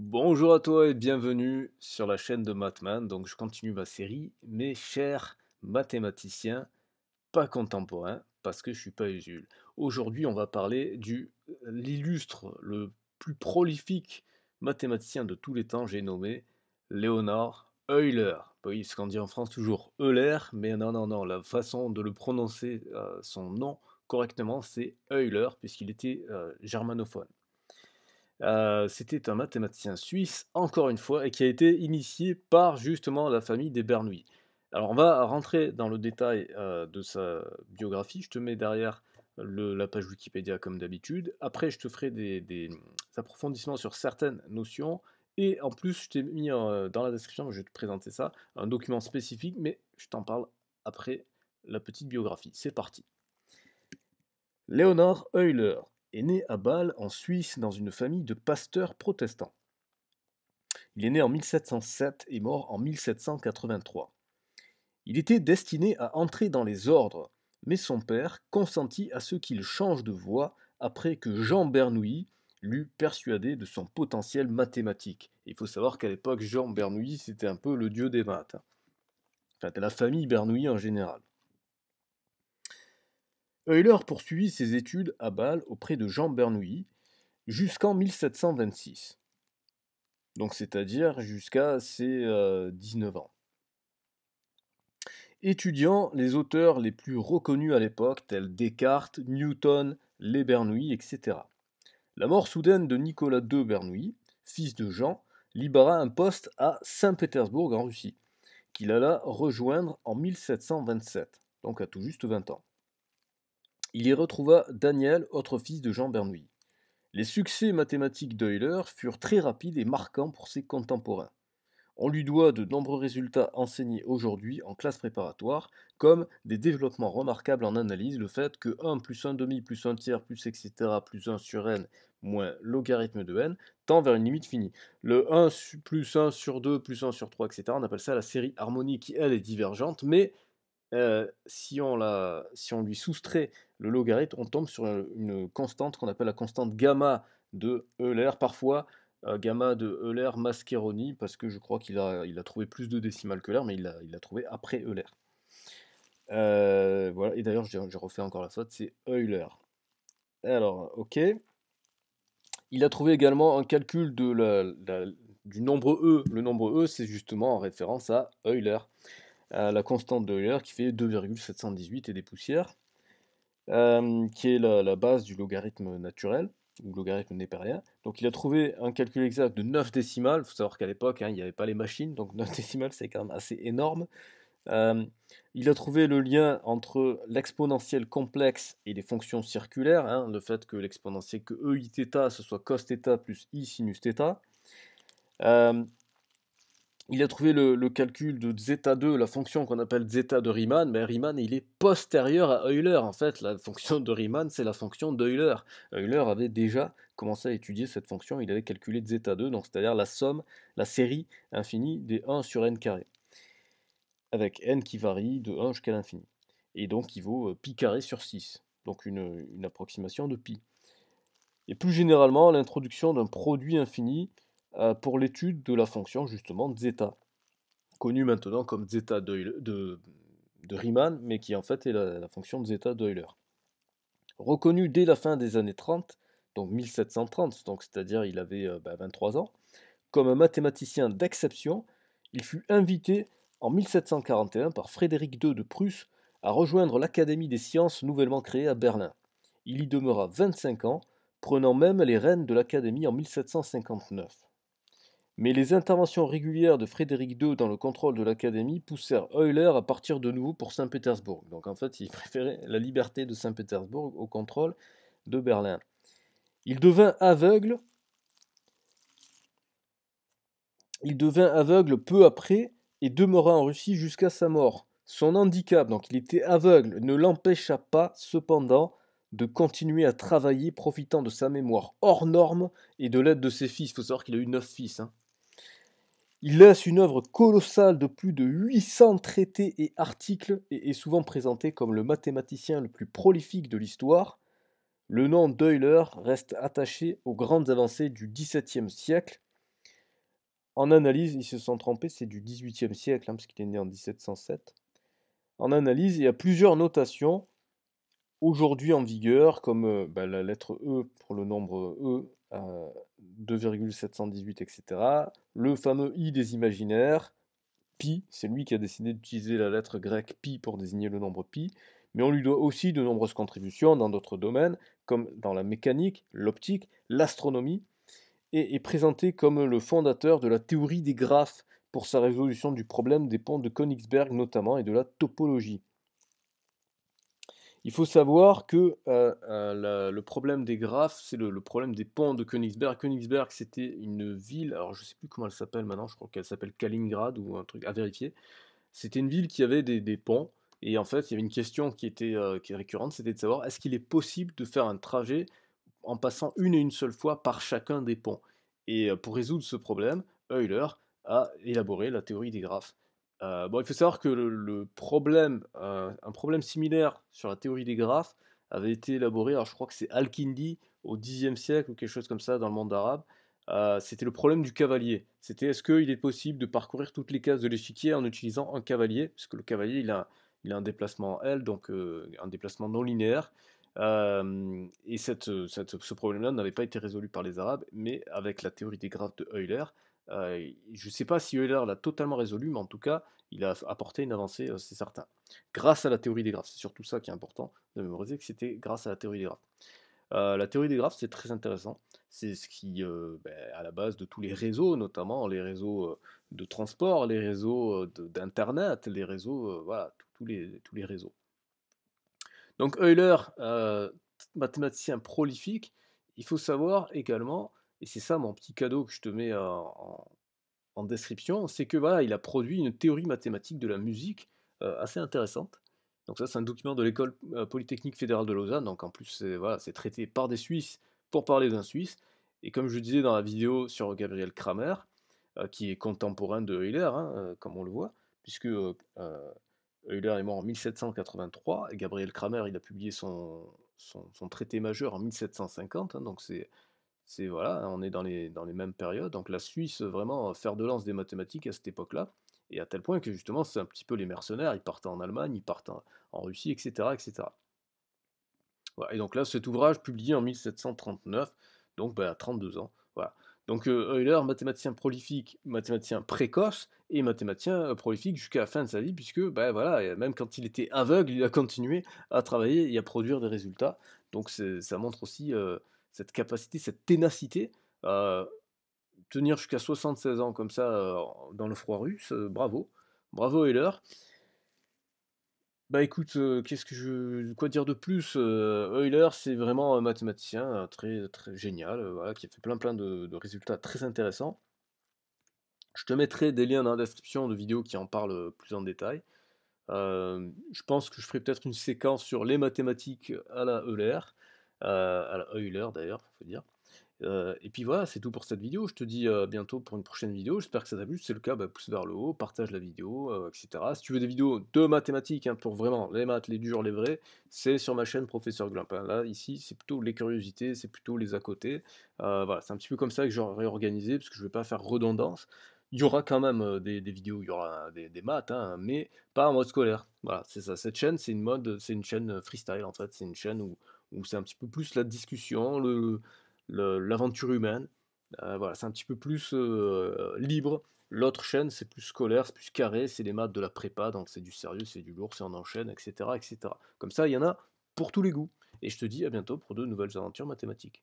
Bonjour à toi et bienvenue sur la chaîne de Mathman. Donc je continue ma série, mes chers mathématiciens, pas contemporains, parce que je suis pas usul. Aujourd'hui, on va parler du l'illustre, le plus prolifique mathématicien de tous les temps, j'ai nommé Léonard Euler. Bah oui, ce qu'on dit en France toujours Euler, mais non, non, non, la façon de le prononcer euh, son nom correctement, c'est Euler, puisqu'il était euh, germanophone. Euh, c'était un mathématicien suisse, encore une fois, et qui a été initié par justement la famille des Bernoulli. Alors on va rentrer dans le détail euh, de sa biographie. Je te mets derrière la page Wikipédia comme d'habitude. Après, je te ferai des, mmh, approfondissements sur certaines notions. Et en plus, je t'ai mis euh, dans la description, je vais te présenter ça, un document spécifique, mais je t'en parle après la petite biographie. C'est parti. Léonard Euler est né à Bâle, en Suisse, dans une famille de pasteurs protestants. Il est né en 1707 et mort en 1783. Il était destiné à entrer dans les ordres, mais son père consentit à ce qu'il change de voie après que Jean Bernoulli l'eût persuadé de son potentiel mathématique. Il faut savoir qu'à l'époque, Jean Bernoulli, c'était un peu le dieu des maths. Hein. Enfin, de la famille Bernoulli en général. Euler poursuivit ses études à Bâle auprès de Jean Bernoulli jusqu'en 1726. Donc c'est-à-dire jusqu'à ses 19 euh, ans. Étudiant les auteurs les plus reconnus à l'époque, tels Descartes, Newton, les Bernoulli, etc. La mort soudaine de Nicolas II Bernoulli, fils de Jean, libéra un poste à Saint-Pétersbourg en Russie, qu'il alla rejoindre en 1727, donc à tout juste 20 ans il y retrouva Daniel, autre fils de Jean Bernoulli. Les succès mathématiques d'Euler furent très rapides et marquants pour ses contemporains. On lui doit de nombreux résultats enseignés aujourd'hui en classe préparatoire, comme des développements remarquables en analyse, le fait que 1 plus 1 demi plus 1 tiers plus etc plus 1 sur n moins logarithme de n tend vers une limite finie. Le 1 plus 1 sur 2 plus 1 sur 3 etc, on appelle ça la série harmonique qui elle est divergente, mais euh, si, on lui soustrait le logarithme, on tombe sur euh, une constante qu'on appelle la constante gamma de Euler, parfois euh, gamma de Euler Mascheroni, parce que je crois qu'il a, trouvé plus de décimales que l'air, mais il l'a trouvé après Euler. voilà, et d'ailleurs, j'ai refais encore la faute, c'est Euler. Alors, ok. Il a trouvé également un calcul du nombre E. Le nombre E, c'est justement en référence à Euler la constante de Euler qui fait 2,718 et des poussières, euh, qui est la, base du logarithme naturel, ou logarithme népérien. Donc il a trouvé un calcul exact de 9 décimales, il faut savoir qu'à l'époque hein, il n'y avait pas les machines, donc 9 décimales c'est quand même assez énorme. Euh, il a trouvé le lien entre l'exponentielle complexe et les fonctions circulaires, hein, le fait que l'exponentielle que e i ce soit cos plus i sinus θ il a trouvé le, calcul de zeta2, la fonction qu'on appelle zeta de Riemann, mais Riemann il est postérieur à Euler en fait. La fonction de Riemann c'est la fonction d'Euler. Euler avait déjà commencé à étudier cette fonction, il avait calculé zeta2, donc c'est-à-dire la somme, la série infinie des 1 sur n carré, avec n qui varie de 1 jusqu'à l'infini, et donc il vaut euh, pi carré sur 6, donc une, une approximation de pi. Et plus généralement, l'introduction d'un produit infini euh, pour l'étude de la fonction justement zeta, connue maintenant comme zeta de, Riemann, mais qui en fait est la, fonction zeta d'Euler. Reconnu dès la fin des années 30, donc 1730, c'est-à-dire il avait 23 euh, bah, ans, comme un mathématicien d'exception, il fut invité en 1741 par Frédéric II de Prusse à rejoindre l'Académie des sciences nouvellement créée à Berlin. Il y demeura 25 ans, prenant même les rênes de l'Académie en 1759. Mais les interventions régulières de Frédéric II dans le contrôle de l'Académie poussèrent Euler à partir de nouveau pour Saint-Pétersbourg. Donc en fait, il préférait la liberté de Saint-Pétersbourg au contrôle de Berlin. Il devint aveugle. Il devint aveugle peu après et demeura en Russie jusqu'à sa mort. Son handicap, donc il était aveugle, ne l'empêcha pas cependant de continuer à travailler profitant de sa mémoire hors norme et de l'aide de ses fils. Il faut savoir qu'il a eu neuf fils. Hein. Il laisse une œuvre colossale de plus de 800 traités et articles et est souvent présenté comme le mathématicien le plus prolifique de l'histoire. Le nom d'Euler reste attaché aux grandes avancées du XVIIe siècle. En analyse, ils se sont trompés, c'est du XVIIIe siècle, hein, parce qu'il est né en 1707. En analyse, il y a plusieurs notations aujourd'hui en vigueur, comme bah, la lettre E pour le nombre E, 2,718, etc. Le fameux I des imaginaires, pi, c'est lui qui a décidé d'utiliser la lettre grecque pi pour désigner le nombre pi, mais on lui doit aussi de nombreuses contributions dans d'autres domaines, comme dans la mécanique, l'optique, l'astronomie, et est présenté comme le fondateur de la théorie des graphes pour sa résolution du problème des ponts de Königsberg notamment et de la topologie. Il faut savoir que le problème des graphes, c'est le, problème des ponts de Königsberg. Königsberg, c'était une ville, alors je ne sais plus comment elle s'appelle maintenant, je crois qu'elle s'appelle Kaliningrad ou un truc à vérifier. C'était une ville qui avait des, ponts, et en fait, il y avait une question qui était récurrente, c'était de savoir est-ce qu'il est possible de faire un trajet en passant une et une seule fois par chacun des ponts Et pour résoudre ce problème, Euler a élaboré la théorie des graphes. Euh, bon, il faut savoir que le, problème, euh, un problème similaire sur la théorie des graphes avait été élaboré, alors je crois que c'est Al-Kindi au Xe siècle ou quelque chose comme ça dans le monde arabe. Euh, c'était le problème du cavalier. C'était est-ce qu'il est possible de parcourir toutes les cases de l'échiquier en utilisant un cavalier Parce que le cavalier, il a, il a un déplacement en L, donc un déplacement non linéaire. et cette, ce problème-là n'avait pas été résolu par les Arabes, mais avec la théorie des graphes de Euler, je ne sais pas si Euler l'a totalement résolu, mais en tout cas, il a apporté une avancée, c'est certain. Grâce à la théorie des graphes, c'est surtout ça qui est important de mémoriser que c'était grâce à la théorie des graphes. la théorie des graphes, c'est très intéressant. C'est ce qui, ben, à la base de tous les réseaux, notamment les réseaux de transport, les réseaux d'Internet, les réseaux, voilà, tous les, tous les réseaux. Donc Euler, mathématicien prolifique, il faut savoir également et c'est ça mon petit cadeau que je te mets en, description, c'est que voilà, il a produit une théorie mathématique de la musique assez intéressante. Donc ça, c'est un document de l'école polytechnique fédérale de Lausanne. Donc en plus, c'est voilà, c'est traité par des Suisses pour parler d'un Suisse. Et comme je disais dans la vidéo sur Gabriel Kramer, qui est contemporain de Euler, hein, comme on le voit, puisque Euler est mort en 1783 et Gabriel Kramer, il a publié son, son, traité majeur en 1750. Hein. donc c'est c'est voilà, on est dans les, dans les mêmes périodes. Donc la Suisse, vraiment, faire de lance des mathématiques à cette époque-là, et à tel point que justement, c'est un petit peu les mercenaires, ils partent en Allemagne, ils partent en, Russie, etc. etc. et donc là, cet ouvrage, publié en 1739, donc ben, à 32 ans, voilà. Donc euh, Euler, mathématicien prolifique, mathématicien précoce et mathématicien euh, prolifique jusqu'à la fin de sa vie, puisque ben voilà, même quand il était aveugle, il a continué à travailler et à produire des résultats. Donc ça montre aussi euh, cette capacité, cette ténacité. à tenir jusqu'à 76 ans comme ça dans le froid russe, bravo. Bravo Euler. Bah écoute, qu'est-ce que je. Quoi dire de plus Euler, c'est vraiment un mathématicien très, très génial, qui a fait plein plein de, de, résultats très intéressants. Je te mettrai des liens dans la description de vidéos qui en parlent plus en détail. je pense que je ferai peut-être une séquence sur les mathématiques à la Euler à la Euler d'ailleurs, faut dire. et puis voilà, c'est tout pour cette vidéo. Je te dis bientôt pour une prochaine vidéo. J'espère que ça t'a plu. Si c'est le cas, bah, pousse vers le haut, partage la vidéo, etc. Si tu veux des vidéos de mathématiques, hein, pour vraiment les maths, les durs, les vrais, c'est sur ma chaîne Professeur Glimp. Là, ici, c'est plutôt les curiosités, c'est plutôt les à côté. voilà, c'est un petit peu comme ça que j'aurais organisé, parce que je ne vais pas faire redondance. Il y aura quand même des, vidéos, il y aura des, maths, hein, mais pas en mode scolaire. Voilà, c'est ça. Cette chaîne, c'est une mode, c'est une chaîne freestyle en fait. C'est une chaîne où où c'est un petit peu plus la discussion, le, l'aventure humaine. Euh, voilà, c'est un petit peu plus euh, libre. L'autre chaîne, c'est plus scolaire, c'est plus carré, c'est les maths de la prépa, donc c'est du sérieux, c'est du lourd, c'est en enchaîne, etc., etc. Comme ça, il y en a pour tous les goûts. Et je te dis à bientôt pour de nouvelles aventures mathématiques.